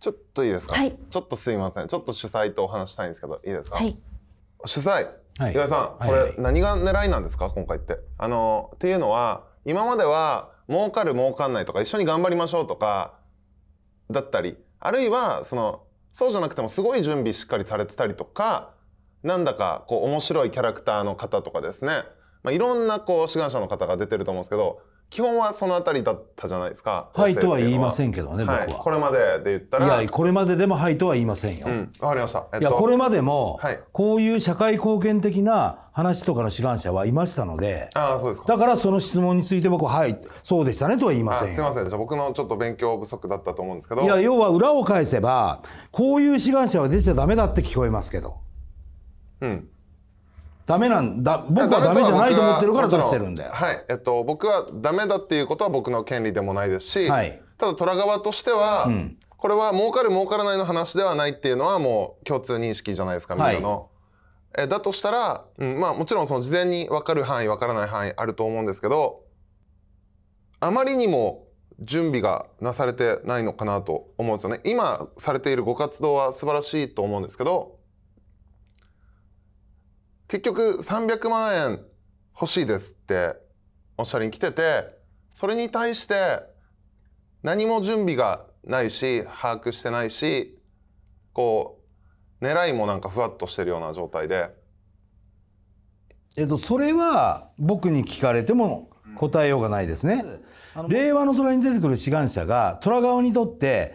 ちょっといいですか、はい、ちょっとすみませんちょっと主催とお話したいんですけどいいですか、はい、主催、はい、岩井さん、これ何が狙いなんですか今回ってあのっていうのは今までは儲かる儲かんないとか一緒に頑張りましょうとかだったりあるいはそのそうじゃなくてもすごい準備しっかりされてたりとかなんだかこう面白いキャラクターの方とかですね、まあ、いろんなこう志願者の方が出てると思うんですけど基本はそのあたりだったじゃないですか。はいとは言いませんけどね、はい、僕は。これまでで言ったら。いや、これまででもはいとは言いませんよ。わ、うん、かりました。えっと、いや、これまでも、はい、こういう社会貢献的な話とかの志願者はいましたので、あそうですかだからその質問について僕は、はい、そうでしたねとは言いませんすみませんでした。僕のちょっと勉強不足だったと思うんですけど。いや、要は裏を返せば、こういう志願者は出ちゃダメだって聞こえますけど。うん。ダメなんだ僕はダメじゃないと思ってるから出してるんだよはいえっと僕はダメだっていうことは僕の権利でもないですし、はい、ただ虎側としては、うん、これは儲かる儲からないの話ではないっていうのはもう共通認識じゃないですかみんなの、はい、えだとしたら、うん、まあもちろんその事前に分かる範囲分からない範囲あると思うんですけどあまりにも準備がなされてないのかなと思うんですよね今されているご活動は素晴らしいと思うんですけど結局300万円欲しいですっておっしゃりに来てて、それに対して何も準備がないし、把握してないし、こう、狙いもなんかふわっとしてるような状態で。えっと、それは僕に聞かれても答えようがないですね。令和の虎に出てくる志願者が虎顔にとって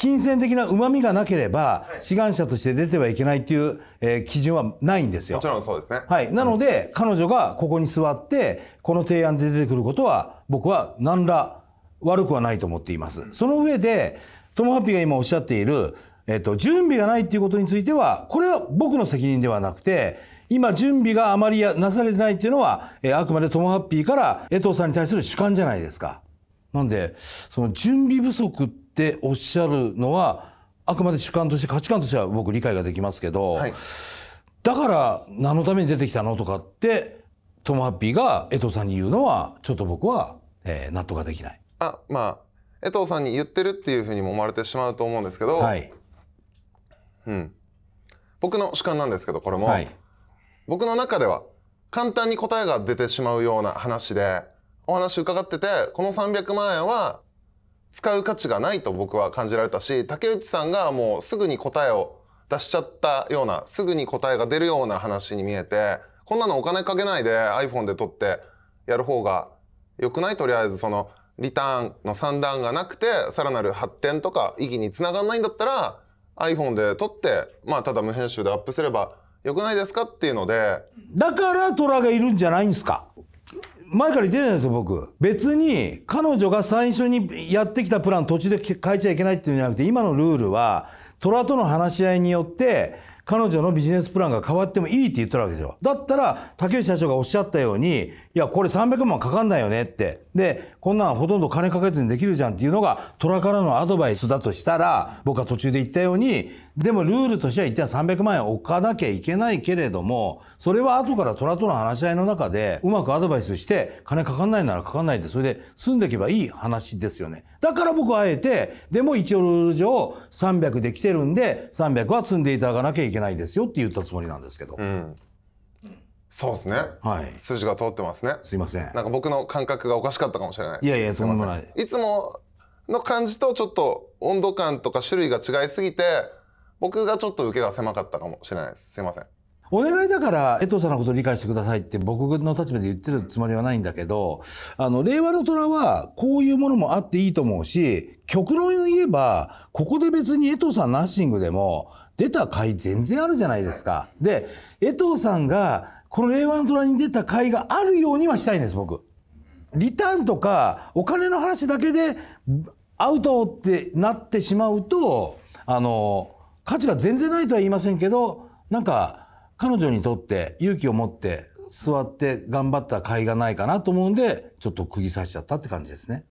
金銭的なうまみがなければ、志願者として出てはいけないっていう、えー、基準はないんですよ。もちろんそうですね。はい。なので、うん、彼女がここに座って、この提案で出てくることは、僕は何ら悪くはないと思っています。その上で、トモハッピーが今おっしゃっている、えっと、準備がないっていうことについては、これは僕の責任ではなくて、今準備があまりなされてないっていうのは、えー、あくまでトモハッピーから江藤さんに対する主観じゃないですか。なんで、その準備不足っっておっしゃるのはあくまで主観として価値観としては僕理解ができますけど、はい、だから何のために出てきたのとかってトムハッピーが江藤さんに言うのはちょっと僕は、えー、納得ができない。あまあ江藤さんに言ってるっていうふうにも思われてしまうと思うんですけど、はい、うん、僕の主観なんですけどこれも、はい、僕の中では簡単に答えが出てしまうような話でお話伺っててこの300万円は使う価値がないと僕は感じられたし竹内さんがもうすぐに答えを出しちゃったようなすぐに答えが出るような話に見えてこんなのお金かけないで iPhone で撮ってやる方が良くないとりあえずそのリターンの算段がなくてさらなる発展とか意義につながんないんだったら iPhone で撮ってまあただ無編集でアップすればよくないですかっていうのでだからトラがいるんじゃないんですか前から言ってるんないですよ、僕別に彼女が最初にやってきたプラン途中で変えちゃいけないっていうんじゃなくて今のルールは虎との話し合いによって彼女のビジネスプランが変わってもいいって言ってるわけですよ。だったら、竹内社長がおっしゃったように、いや、これ300万かかんないよねって。で、こんなんほとんど金かけずにできるじゃんっていうのが、虎からのアドバイスだとしたら、僕は途中で言ったように、でもルールとしては一旦300万円置かなきゃいけないけれども、それは後から虎との話し合いの中で、うまくアドバイスして、金かかんないならかかんないで、それで済んでいけばいい話ですよね。だから僕はあえて、でも一応ルール上、300で来てるんで、300は積んでいただかなきゃいけない。ないですよって言ったつもりなんですけど。うんそうですね。はい。筋が通ってますね。すいません。なんか僕の感覚がおかしかったかもしれない。いやいや、とんでもない。いつもの感じとちょっと温度感とか種類が違いすぎて、僕がちょっと受けが狭かったかもしれないです。すいません。お願いだから、江藤さんのことを理解してくださいって僕の立場で言ってるつもりはないんだけど、あの、令和の虎はこういうものもあっていいと思うし、極論言えば、ここで別に江藤さんナッシングでも出た回全然あるじゃないですか。で、江藤さんがこの令和の虎に出た回があるようにはしたいんです、僕。リターンとかお金の話だけでアウトってなってしまうと、あの、価値が全然ないとは言いませんけど、なんか、彼女にとって勇気を持って座って頑張った甲斐がないかなと思うんでちょっと釘刺しちゃったって感じですね。